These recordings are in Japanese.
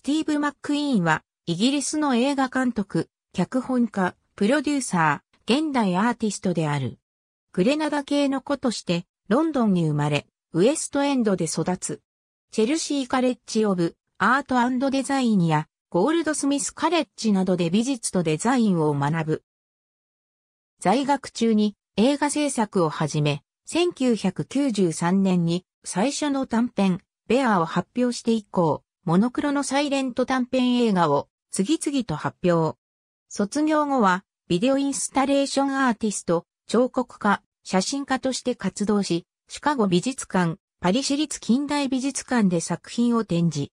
スティーブ・マック・イーンは、イギリスの映画監督、脚本家、プロデューサー、現代アーティストである。グレナダ系の子として、ロンドンに生まれ、ウエストエンドで育つ。チェルシーカレッジ・オブ・アートデザインや、ゴールドスミスカレッジなどで美術とデザインを学ぶ。在学中に映画制作を始め、1993年に最初の短編、ベアを発表して以降、モノクロのサイレント短編映画を次々と発表。卒業後は、ビデオインスタレーションアーティスト、彫刻家、写真家として活動し、シカゴ美術館、パリ市立近代美術館で作品を展示。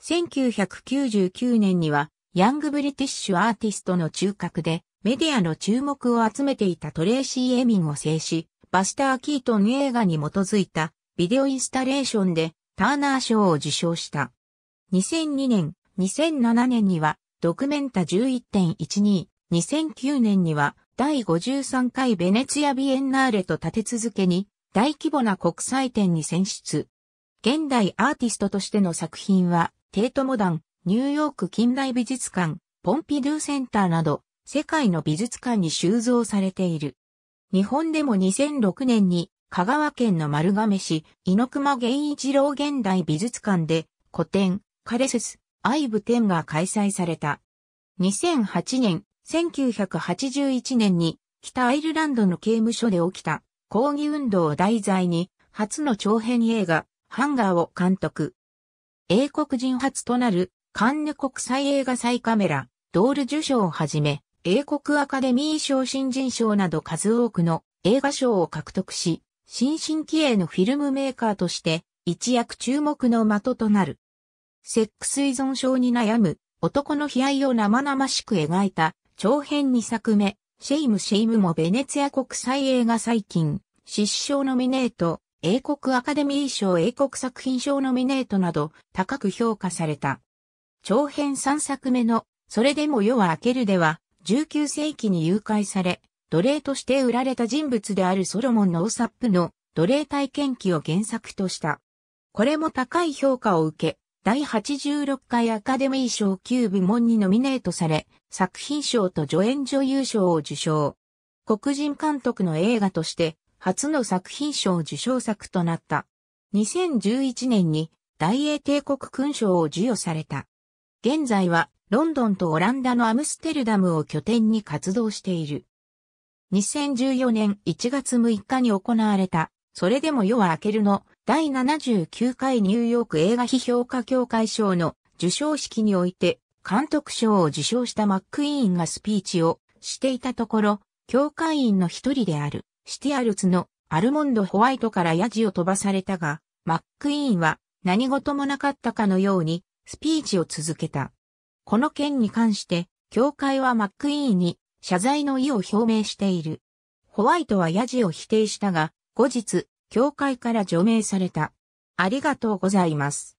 1999年には、ヤングブリティッシュアーティストの中核で、メディアの注目を集めていたトレーシー・エミンを制し、バスター・キートン映画に基づいたビデオインスタレーションでターナー賞を受賞した。2002年、2007年には、ドクメンタ11.12、2009年には、第53回ベネツィア・ビエンナーレと立て続けに、大規模な国際展に選出。現代アーティストとしての作品は、テートモダン、ニューヨーク近代美術館、ポンピドゥセンターなど、世界の美術館に収蔵されている。日本でも2006年に、香川県の丸亀市、猪熊源一郎現代美術館で、古典、カレセス、アイブ10が開催された。2008年、1981年に北アイルランドの刑務所で起きた抗議運動を題材に初の長編映画、ハンガーを監督。英国人初となるカンヌ国際映画祭カメラ、ドール受賞をはじめ、英国アカデミー賞新人賞など数多くの映画賞を獲得し、新進気鋭のフィルムメーカーとして一躍注目の的となる。セックス依存症に悩む男の悲哀を生々しく描いた長編2作目、シェイムシェイムもベネツィア国際映画最近、失笑ノミネート、英国アカデミー賞英国作品賞ノミネートなど高く評価された。長編3作目の、それでも夜は明けるでは、19世紀に誘拐され、奴隷として売られた人物であるソロモンのオサップの奴隷体験記を原作とした。これも高い評価を受け、第86回アカデミー賞級部門にノミネートされ、作品賞と助演女優賞を受賞。黒人監督の映画として初の作品賞受賞作となった。2011年に大英帝国勲章を授与された。現在はロンドンとオランダのアムステルダムを拠点に活動している。2014年1月6日に行われた、それでも夜は明けるの第79回ニューヨーク映画批評家協会賞の受賞式において、監督賞を受賞したマックイーンがスピーチをしていたところ、協会員の一人である、シティアルツのアルモンド・ホワイトからヤジを飛ばされたが、マックイーンは何事もなかったかのようにスピーチを続けた。この件に関して、協会はマックイーンに謝罪の意を表明している。ホワイトはヤジを否定したが、後日、教会から除名された。ありがとうございます。